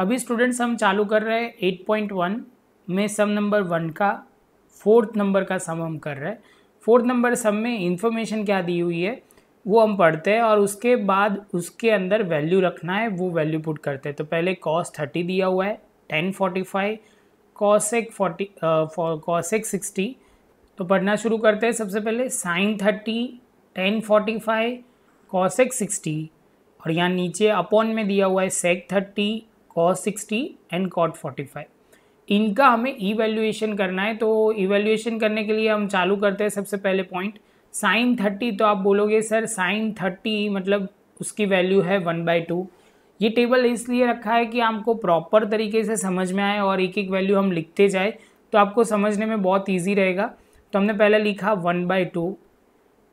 अभी स्टूडेंट्स हम चालू कर रहे हैं 8.1 में सम नंबर वन का फोर्थ नंबर का सम हम कर रहे हैं फोर्थ नंबर सम में इन्फॉर्मेशन क्या दी हुई है वो हम पढ़ते हैं और उसके बाद उसके अंदर वैल्यू रखना है वो वैल्यू पुट करते हैं तो पहले कॉस थर्टी दिया हुआ है tan forty five cosec forty cosec sixty तो पढ़ना शुरू करते हैं सबसे पहले sine thirty tan forty five cosec sixty और यहाँ नीचे अपॉन में दिया हुआ है sec thirty cos sixty and cot forty five इनका हमें इवेल्यूएशन करना है तो इवेल्यूएशन करने के लिए हम चालू करते हैं सबसे पहले पॉइंट साइन थर्टी तो आप बोलोगे सर साइन थर्टी मतलब उसकी वैल्यू है वन बाई टू ये टेबल इसलिए रखा है कि आपको प्रॉपर तरीके से समझ में आए और एक एक वैल्यू हम लिखते जाए तो आपको समझने में बहुत ईजी रहेगा तो हमने पहले लिखा वन बाई टू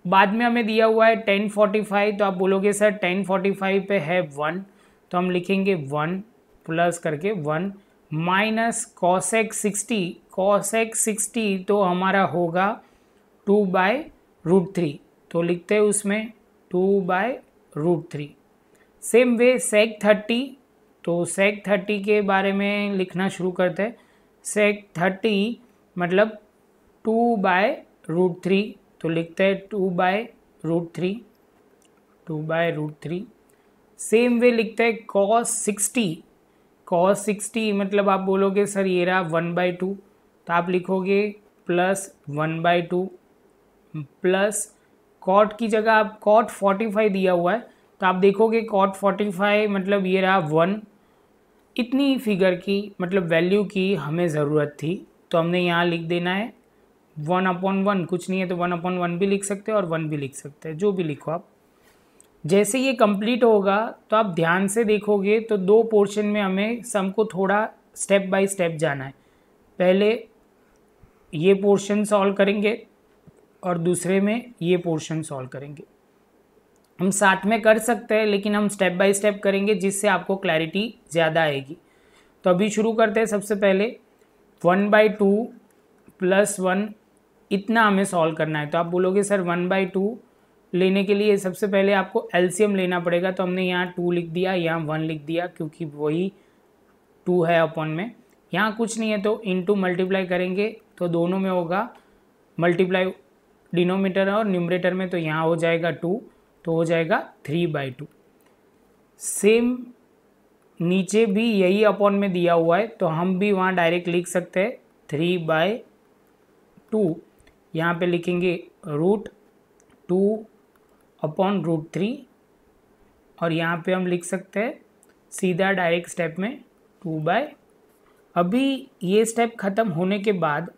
बाद में हमें दिया हुआ है टेन फोर्टी फाइव तो आप बोलोगे सर टेन फोर्टी फाइव पे है वन तो हम लिखेंगे वन प्लस करके one minus cosec sixty cosec sixty तो हमारा होगा टू बाय रूट थ्री तो लिखते हैं उसमें two by root three same way sec thirty तो सेक थर्टी के बारे में लिखना शुरू करते हैं सेक थर्टी मतलब टू बाय रूट थ्री तो लिखते हैं two by root three two by root three same way लिखते हैं कॉस सिक्सटी कॉस सिक्सटी मतलब आप बोलोगे सर ये रहा वन बाई टू तो आप लिखोगे plus one by two plus cot की जगह आप कॉट फोर्टी फाइव दिया हुआ है तो आप देखोगे कॉट फोर्टी फाइव मतलब ये रहा वन इतनी फिगर की मतलब वैल्यू की हमें ज़रूरत थी तो हमने यहाँ लिख देना है वन अपॉन वन कुछ नहीं है तो वन अपॉन वन भी लिख सकते हैं और वन भी लिख सकते हैं जो भी लिखो आप जैसे ये कंप्लीट होगा तो आप ध्यान से देखोगे तो दो पोर्शन में हमें सम को थोड़ा स्टेप बाय स्टेप जाना है पहले ये पोर्शन सॉल्व करेंगे और दूसरे में ये पोर्शन सॉल्व करेंगे हम साथ में कर सकते हैं लेकिन हम स्टेप बाय स्टेप करेंगे जिससे आपको क्लैरिटी ज़्यादा आएगी तो अभी शुरू करते हैं सबसे पहले one by two plus one इतना हमें सॉल्व करना है तो आप बोलोगे सर वन बाई टू लेने के लिए सबसे पहले आपको एल्शियम लेना पड़ेगा तो हमने यहाँ टू लिख दिया यहाँ वन लिख दिया क्योंकि वही टू है अपॉन में यहाँ कुछ नहीं है तो इन टू मल्टीप्लाई करेंगे तो दोनों में होगा मल्टीप्लाई डिनोमीटर और न्यूमरेटर में तो यहाँ हो जाएगा टू तो हो जाएगा थ्री बाई टू सेम नीचे भी यही अपॉन में दिया हुआ है तो हम भी वहाँ डायरेक्ट लिख सकते हैं थ्री बाय टू यहाँ पर लिखेंगे root two upon root three और यहाँ पे हम लिख सकते हैं सीधा डायरेक्ट स्टेप में टू बाय अभी ये स्टेप ख़त्म होने के बाद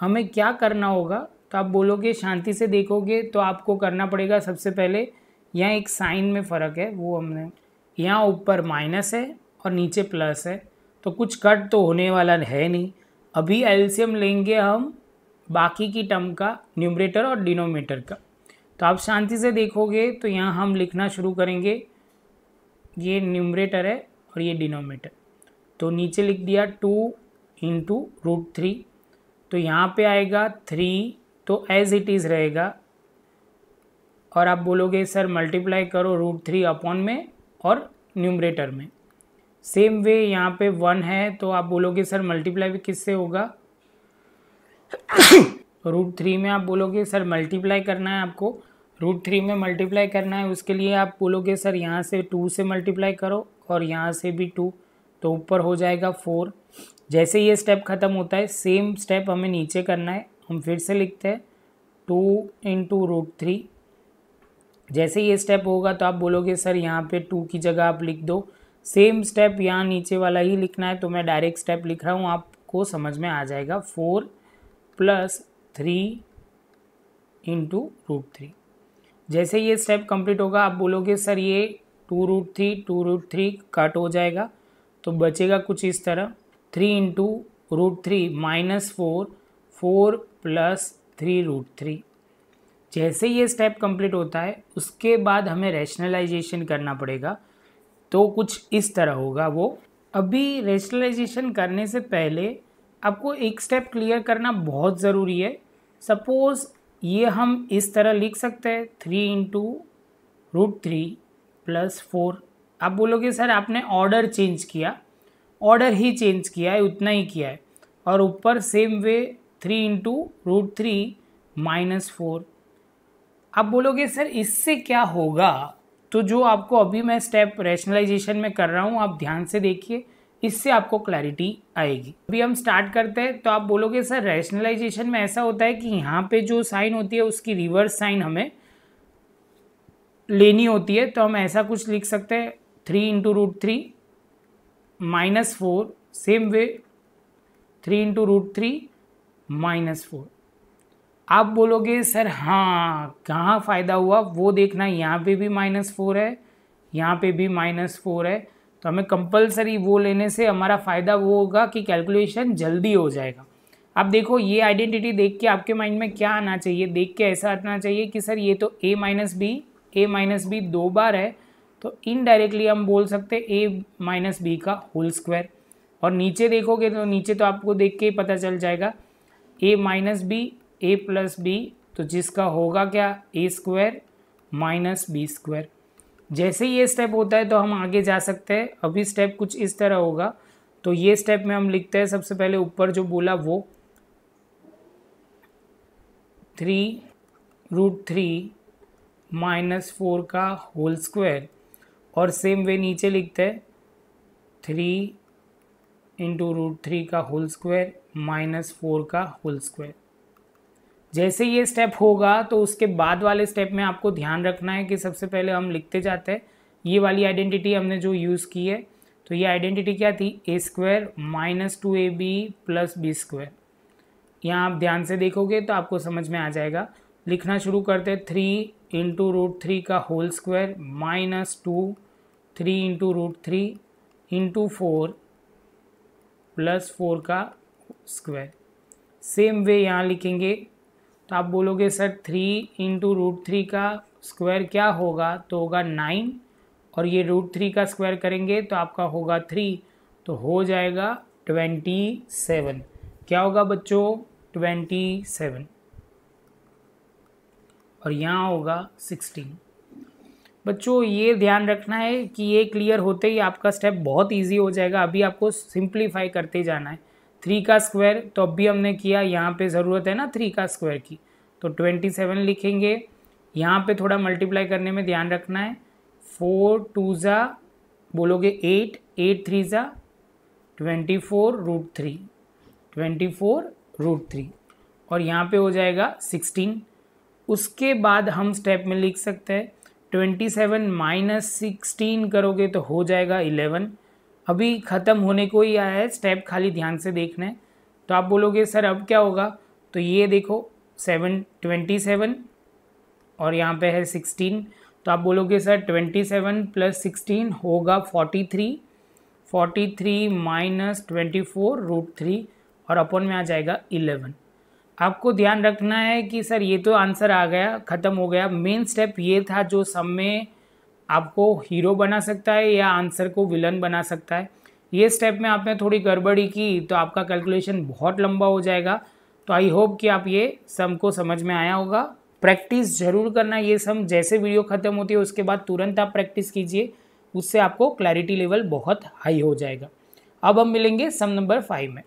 हमें क्या करना होगा तो आप बोलोगे शांति से देखोगे तो आपको करना पड़ेगा सबसे पहले यहाँ एक साइन में फ़र्क है वो हमने यहाँ ऊपर माइनस है और नीचे प्लस है तो कुछ कट तो होने वाला है नहीं अभी एल्शियम लेंगे हम बाकी की टर्म का न्यूमरेटर और डिनोमीटर का तो आप शांति से देखोगे तो यहाँ हम लिखना शुरू करेंगे ये न्यूमरेटर है और ये डिनोमेटर तो नीचे लिख दिया टू इंटू रूट थ्री तो यहाँ पे आएगा थ्री तो एज इट इज़ रहेगा और आप बोलोगे सर मल्टीप्लाई करो रूट थ्री अपॉन में और न्यूमरेटर में सेम वे यहाँ पे वन है तो आप बोलोगे सर मल्टीप्लाई भी किससे होगा रूट थ्री में आप बोलोगे सर मल्टीप्लाई करना है आपको रूट थ्री में मल्टीप्लाई करना है उसके लिए आप बोलोगे सर यहाँ से टू से मल्टीप्लाई करो और यहाँ से भी टू तो ऊपर हो जाएगा फोर जैसे ये स्टेप ख़त्म होता है सेम स्टेप हमें नीचे करना है हम फिर से लिखते हैं टू इंटू रूट थ्री जैसे ये स्टेप होगा तो आप बोलोगे सर यहाँ पे टू की जगह आप लिख दो सेम स्टेप यहाँ नीचे वाला ही लिखना है तो मैं डायरेक्ट स्टेप लिख रहा हूँ आपको समझ में आ जाएगा four plus three into root three जैसे ये स्टेप कंप्लीट होगा आप बोलोगे सर ये two root three two root three cut हो जाएगा तो बचेगा कुछ इस तरह three into root three minus four four plus three root three जैसे ये स्टेप कंप्लीट होता है उसके बाद हमें रैशनलाइजेशन करना पड़ेगा तो कुछ इस तरह होगा वो अभी रैशनलाइजेशन करने से पहले आपको एक स्टेप क्लियर करना बहुत ज़रूरी है सपोज़ ये हम इस तरह लिख सकते हैं three into root three plus four आप बोलोगे सर आपने ऑर्डर चेंज किया ऑर्डर ही चेंज किया है उतना ही किया है और ऊपर same way three into root three minus four आप बोलोगे सर इससे क्या होगा तो जो आपको अभी मैं स्टेप रैशनलाइजेशन में कर रहा हूँ आप ध्यान से देखिए इससे आपको क्लैरिटी आएगी अभी हम स्टार्ट करते हैं तो आप बोलोगे सर रैशनलाइजेशन में ऐसा होता है कि यहाँ पे जो साइन होती है उसकी रिवर्स साइन हमें लेनी होती है तो हम ऐसा कुछ लिख सकते हैं three into root three minus four same way three into root three minus four आप बोलोगे सर हाँ कहाँ फ़ायदा हुआ वो देखना यहाँ पे भी माइनस फोर है यहाँ पे भी माइनस फोर है तो हमें कंपलसरी वो लेने से हमारा फ़ायदा वो होगा कि कैलकुलेशन जल्दी हो जाएगा आप देखो ये आइडेंटिटी देख के आपके माइंड में क्या आना चाहिए देख के ऐसा आना चाहिए कि सर ये तो A minus B A minus B दो बार है तो इनडायरेक्टली हम बोल सकते ए माइनस बी का होल स्क्वायर और नीचे देखोगे तो नीचे तो आपको देख के ही पता चल जाएगा A minus B A plus B तो जिसका होगा क्या A square minus B square जैसे ही ये स्टेप होता है तो हम आगे जा सकते हैं अभी स्टेप कुछ इस तरह होगा तो ये स्टेप में हम लिखते हैं सबसे पहले ऊपर जो बोला वो three root three minus four का होल स्क्वायर और सेम वे नीचे लिखते हैं थ्री इंटू रूट थ्री का होल स्क्वायर माइनस फोर का होल स्क्वायर जैसे ये स्टेप होगा तो उसके बाद वाले स्टेप में आपको ध्यान रखना है कि सबसे पहले हम लिखते जाते हैं ये वाली आइडेंटिटी हमने जो यूज़ की है तो ये आइडेंटिटी क्या थी A square minus two A B plus B square यहाँ आप ध्यान से देखोगे तो आपको समझ में आ जाएगा लिखना शुरू करते हैं थ्री इंटू रूट थ्री का whole square minus two three into root three into four plus four का स्क्वायर सेम वे यहाँ लिखेंगे तो आप बोलोगे sir three into root three का स्क्वायर क्या होगा तो होगा नाइन और ये रूट थ्री का स्क्वायर करेंगे तो आपका होगा थ्री तो हो जाएगा ट्वेंटी सेवन क्या होगा बच्चों ट्वेंटी सेवन और यहाँ होगा सिक्सटीन बच्चों ये ध्यान रखना है कि ये क्लियर होते ही आपका स्टेप बहुत इजी हो जाएगा अभी आपको सिंप्लीफाई करते जाना है थ्री का स्क्वायर तो अब भी हमने किया यहाँ पे ज़रूरत है ना थ्री का स्क्वायर की तो ट्वेंटी सेवन लिखेंगे यहाँ पे थोड़ा मल्टीप्लाई करने में ध्यान रखना है फोर टू ज़ा बोलोगे एट एट थ्री ज़ा twenty four root three twenty four root three और यहाँ पे हो जाएगा सिक्सटीन उसके बाद हम स्टेप में लिख सकते हैं ट्वेंटी सेवन माइनस सिक्सटीन करोगे तो हो जाएगा इलेवन अभी ख़त्म होने को ही आया है स्टेप खाली ध्यान से देखना है तो आप बोलोगे सर अब क्या होगा तो ये देखो सेवन ट्वेंटी सेवन और यहाँ पे है सिक्सटीन तो आप बोलोगे sir twenty seven plus sixteen होगा forty three forty three minus twenty four root three और अपन में आ जाएगा इलेवन आपको ध्यान रखना है कि सर ये तो आंसर आ गया ख़त्म हो गया मेन स्टेप ये था जो सब में आपको हीरो बना सकता है या आंसर को विलन बना सकता है ये स्टेप में आपने थोड़ी गड़बड़ी की तो आपका कैलकुलेशन बहुत लंबा हो जाएगा तो आई होप कि आप ये सम को समझ में आया होगा प्रैक्टिस जरूर करना ये सम जैसे वीडियो ख़त्म होती है उसके बाद तुरंत आप प्रैक्टिस कीजिए उससे आपको क्लैरिटी लेवल बहुत हाई हो जाएगा अब हम मिलेंगे सम नंबर फाइव में